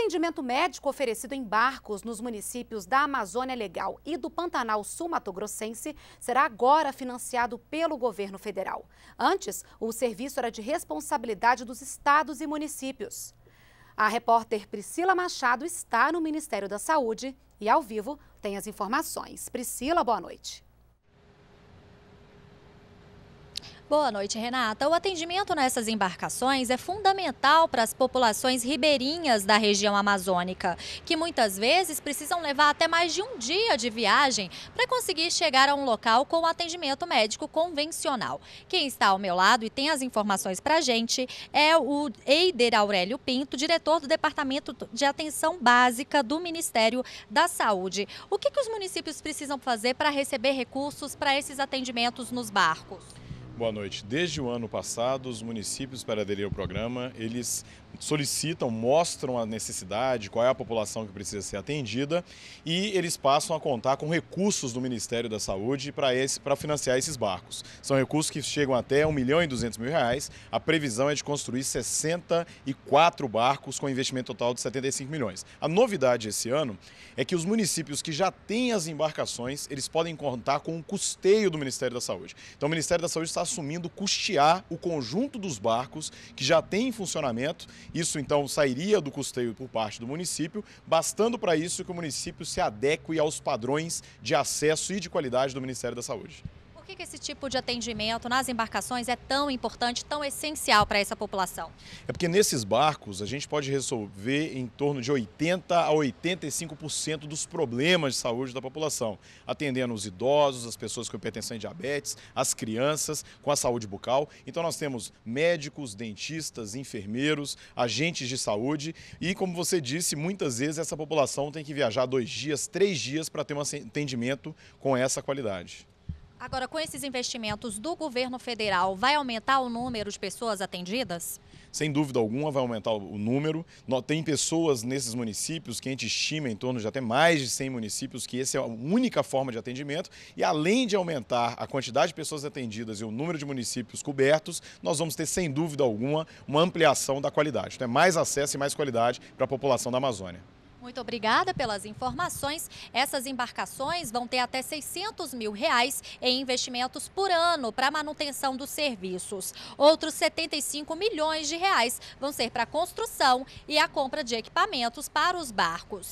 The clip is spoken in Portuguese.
atendimento médico oferecido em barcos nos municípios da Amazônia Legal e do Pantanal Sul Mato Grossense será agora financiado pelo governo federal. Antes, o serviço era de responsabilidade dos estados e municípios. A repórter Priscila Machado está no Ministério da Saúde e, ao vivo, tem as informações. Priscila, boa noite. Boa noite, Renata. O atendimento nessas embarcações é fundamental para as populações ribeirinhas da região amazônica, que muitas vezes precisam levar até mais de um dia de viagem para conseguir chegar a um local com atendimento médico convencional. Quem está ao meu lado e tem as informações para a gente é o Eider Aurélio Pinto, diretor do Departamento de Atenção Básica do Ministério da Saúde. O que, que os municípios precisam fazer para receber recursos para esses atendimentos nos barcos? Boa noite. Desde o ano passado, os municípios para aderir ao programa, eles solicitam, mostram a necessidade, qual é a população que precisa ser atendida e eles passam a contar com recursos do Ministério da Saúde para, esse, para financiar esses barcos. São recursos que chegam até 1 milhão e 200 mil reais. A previsão é de construir 64 barcos com investimento total de 75 milhões. A novidade esse ano é que os municípios que já têm as embarcações, eles podem contar com o custeio do Ministério da Saúde. Então o Ministério da Saúde está assumindo custear o conjunto dos barcos que já tem em funcionamento. Isso então sairia do custeio por parte do município, bastando para isso que o município se adeque aos padrões de acesso e de qualidade do Ministério da Saúde que, que esse tipo de atendimento nas embarcações é tão importante, tão essencial para essa população? É porque nesses barcos a gente pode resolver em torno de 80 a 85% dos problemas de saúde da população, atendendo os idosos, as pessoas com hipertensão e diabetes, as crianças com a saúde bucal. Então nós temos médicos, dentistas, enfermeiros, agentes de saúde e, como você disse, muitas vezes essa população tem que viajar dois dias, três dias para ter um atendimento com essa qualidade. Agora, com esses investimentos do governo federal, vai aumentar o número de pessoas atendidas? Sem dúvida alguma, vai aumentar o número. Tem pessoas nesses municípios que a gente estima em torno de até mais de 100 municípios que essa é a única forma de atendimento. E além de aumentar a quantidade de pessoas atendidas e o número de municípios cobertos, nós vamos ter, sem dúvida alguma, uma ampliação da qualidade. Então, é mais acesso e mais qualidade para a população da Amazônia. Muito obrigada pelas informações. Essas embarcações vão ter até 600 mil reais em investimentos por ano para manutenção dos serviços. Outros 75 milhões de reais vão ser para a construção e a compra de equipamentos para os barcos.